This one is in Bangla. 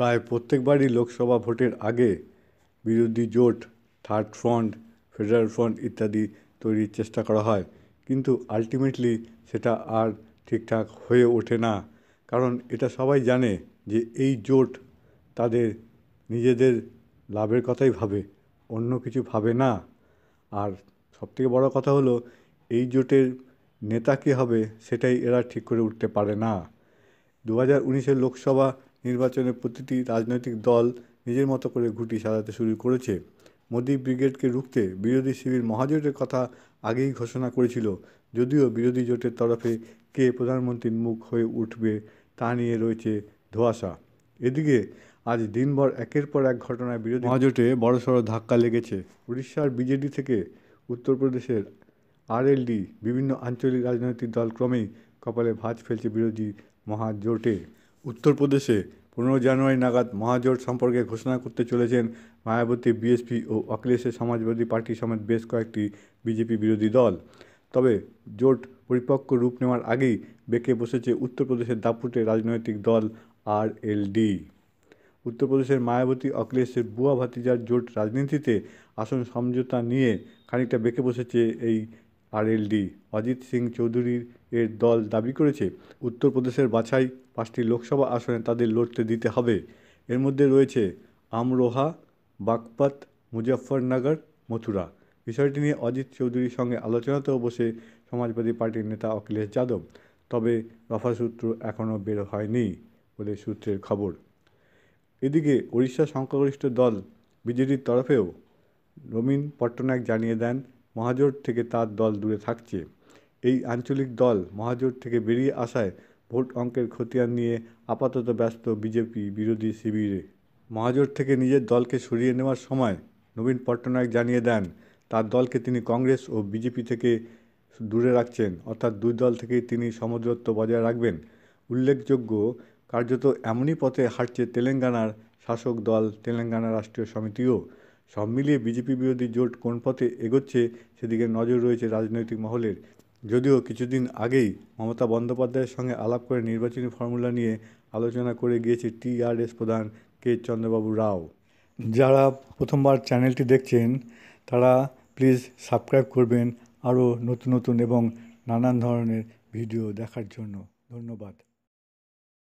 প্রায় প্রত্যেকবারই লোকসভা ভোটের আগে বিরোধী জোট থার্ড ফ্রন্ট ফেডারেল ফ্রন্ট ইত্যাদি তৈরির চেষ্টা করা হয় কিন্তু আলটিমেটলি সেটা আর ঠিকঠাক হয়ে ওঠে না কারণ এটা সবাই জানে যে এই জোট তাদের নিজেদের লাভের কথাই ভাবে অন্য কিছু ভাবে না আর সবথেকে বড় কথা হলো এই জোটের নেতা কী হবে সেটাই এরা ঠিক করে উঠতে পারে না দু হাজার উনিশের লোকসভা নির্বাচনে প্রতিটি রাজনৈতিক দল নিজের মতো করে ঘুটি সাজাতে শুরু করেছে মোদী ব্রিগেডকে রুখতে বিরোধী শিবির মহাজোটের কথা আগেই ঘোষণা করেছিল যদিও বিরোধী জোটের তরফে কে প্রধানমন্ত্রীর মুখ হয়ে উঠবে তা নিয়ে রয়েছে ধোয়াশা এদিকে আজ দিনভর একের পর এক ঘটনায় বিরোধী মহাজোটে বড়সড় ধাক্কা লেগেছে উড়িষ্যার বিজেডি থেকে উত্তরপ্রদেশের আরএলডি বিভিন্ন আঞ্চলিক রাজনৈতিক দল ক্রমেই কপালে ভাঁজ ফেলছে বিরোধী মহাজোটে উত্তরপ্রদেশে পনেরো জানুয়ারি নাগাদ মহাজোট সম্পর্কে ঘোষণা করতে চলেছেন মায়াবতী বিএসপি ও অখিলেশের সমাজবাদী পার্টি সমেত বেশ কয়েকটি বিজেপি বিরোধী দল তবে জোট পরিপক্ক রূপ নেওয়ার আগেই বেঁকে বসেছে উত্তরপ্রদেশের দাপুটে রাজনৈতিক দল আর এলডি উত্তরপ্রদেশের মায়াবতী অখিলেশের বুয়া ভাতিজার জোট রাজনীতিতে আসন সমঝোতা নিয়ে খানিকটা বেঁকে বসেছে এই আরএলডি অজিত সিং চৌধুরীর এর দল দাবি করেছে উত্তরপ্রদেশের বাছাই পাঁচটি লোকসভা আসনে তাদের লড়তে দিতে হবে এর মধ্যে রয়েছে আমরোহা বাগপত মুজফ্ফরনগর মথুরা বিষয়টি নিয়ে অজিত চৌধুরীর সঙ্গে আলোচনাতেও বসে সমাজবাদী পার্টির নেতা অখিলেশ যাদব তবে রফা সূত্র এখনও বের হয়নি বলে সূত্রের খবর এদিকে ওড়িশা সংখ্যাগরিষ্ঠ দল বিজেপির তরফেও নবীন পট্টনায়ক জানিয়ে দেন মহাজোট থেকে তার দল দূরে থাকছে এই আঞ্চলিক দল মহাজোট থেকে বেরিয়ে আসায় ভোট অঙ্কের খতিয়ান নিয়ে আপাতত ব্যস্ত বিজেপি বিরোধী শিবিরে মহাজোট থেকে নিজের দলকে সরিয়ে নেওয়ার সময় নবীন পট্টনায়ক জানিয়ে দেন তার দলকে তিনি কংগ্রেস ও বিজেপি থেকে দূরে রাখছেন অর্থাৎ দুই দল থেকেই তিনি সমদ্রত্ব বজায় রাখবেন উল্লেখযোগ্য কার্যত এমনই পথে হাঁটছে তেলেঙ্গানার শাসক দল তেলেঙ্গানা রাষ্ট্রীয় সমিতিও সব মিলিয়ে বিজেপি বিরোধী জোট কোন পথে এগোচ্ছে সেদিকে নজর রয়েছে রাজনৈতিক মহলের যদিও কিছুদিন আগেই মমতা বন্দ্যোপাধ্যায়ের সঙ্গে আলাপ করে নির্বাচনী ফর্মুলা নিয়ে আলোচনা করে গিয়েছে টিআরএস প্রধান কে চন্দ্রবাবু রাও যারা প্রথমবার চ্যানেলটি দেখছেন তারা প্লিজ সাবস্ক্রাইব করবেন আরও নতুন নতুন এবং নানান ধরনের ভিডিও দেখার জন্য ধন্যবাদ